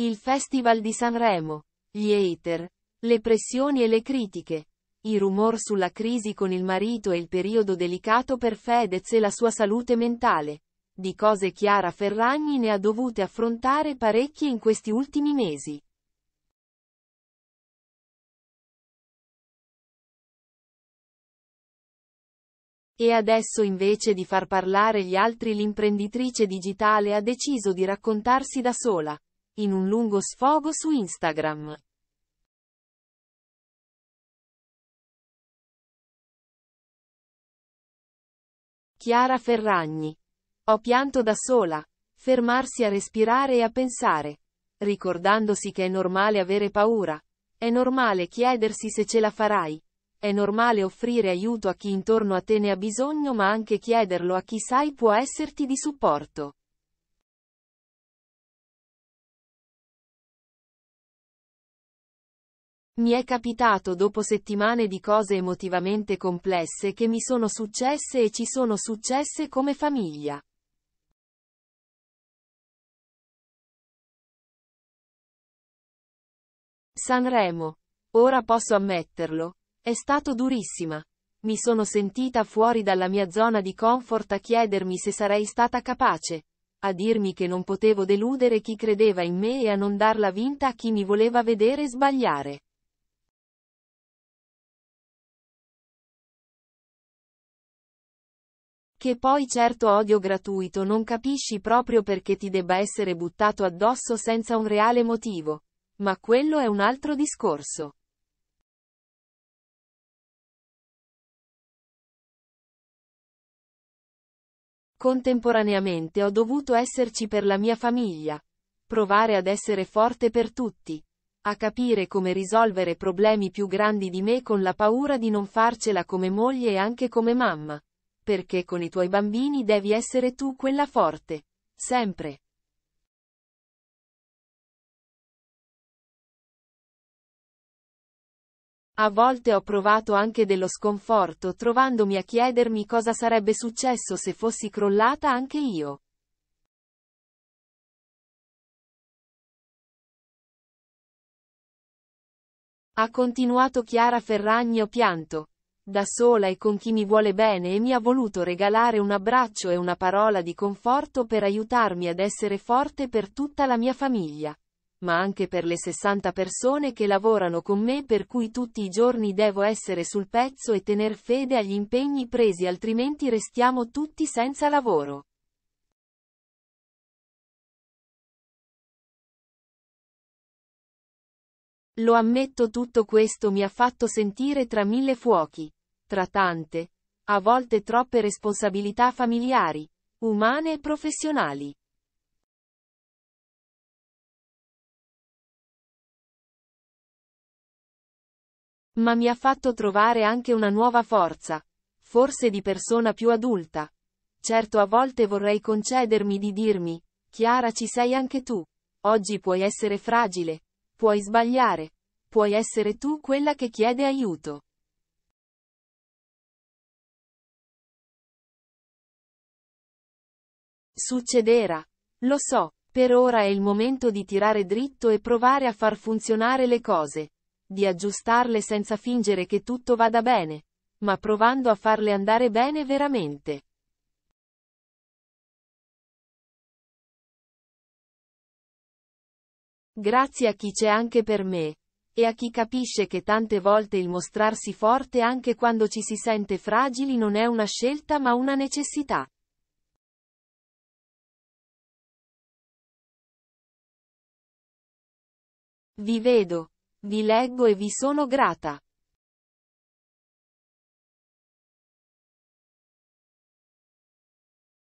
Il Festival di Sanremo. Gli hater. Le pressioni e le critiche. I rumor sulla crisi con il marito e il periodo delicato per Fedez e la sua salute mentale. Di cose Chiara Ferragni ne ha dovute affrontare parecchie in questi ultimi mesi. E adesso invece di far parlare gli altri l'imprenditrice digitale ha deciso di raccontarsi da sola in un lungo sfogo su Instagram. Chiara Ferragni. Ho pianto da sola. Fermarsi a respirare e a pensare. Ricordandosi che è normale avere paura. È normale chiedersi se ce la farai. È normale offrire aiuto a chi intorno a te ne ha bisogno ma anche chiederlo a chi sai può esserti di supporto. Mi è capitato dopo settimane di cose emotivamente complesse che mi sono successe e ci sono successe come famiglia. Sanremo. Ora posso ammetterlo. È stato durissima. Mi sono sentita fuori dalla mia zona di comfort a chiedermi se sarei stata capace. A dirmi che non potevo deludere chi credeva in me e a non darla vinta a chi mi voleva vedere sbagliare. Che poi certo odio gratuito non capisci proprio perché ti debba essere buttato addosso senza un reale motivo. Ma quello è un altro discorso. Contemporaneamente ho dovuto esserci per la mia famiglia. Provare ad essere forte per tutti. A capire come risolvere problemi più grandi di me con la paura di non farcela come moglie e anche come mamma perché con i tuoi bambini devi essere tu quella forte. Sempre. A volte ho provato anche dello sconforto trovandomi a chiedermi cosa sarebbe successo se fossi crollata anche io. Ha continuato Chiara Ferragno pianto da sola e con chi mi vuole bene e mi ha voluto regalare un abbraccio e una parola di conforto per aiutarmi ad essere forte per tutta la mia famiglia, ma anche per le 60 persone che lavorano con me per cui tutti i giorni devo essere sul pezzo e tener fede agli impegni presi altrimenti restiamo tutti senza lavoro. Lo ammetto tutto questo mi ha fatto sentire tra mille fuochi tra tante, a volte troppe responsabilità familiari, umane e professionali. Ma mi ha fatto trovare anche una nuova forza, forse di persona più adulta. Certo a volte vorrei concedermi di dirmi, Chiara ci sei anche tu, oggi puoi essere fragile, puoi sbagliare, puoi essere tu quella che chiede aiuto. Succederà. Lo so, per ora è il momento di tirare dritto e provare a far funzionare le cose. Di aggiustarle senza fingere che tutto vada bene. Ma provando a farle andare bene veramente. Grazie a chi c'è anche per me. E a chi capisce che tante volte il mostrarsi forte anche quando ci si sente fragili non è una scelta ma una necessità. Vi vedo, vi leggo e vi sono grata.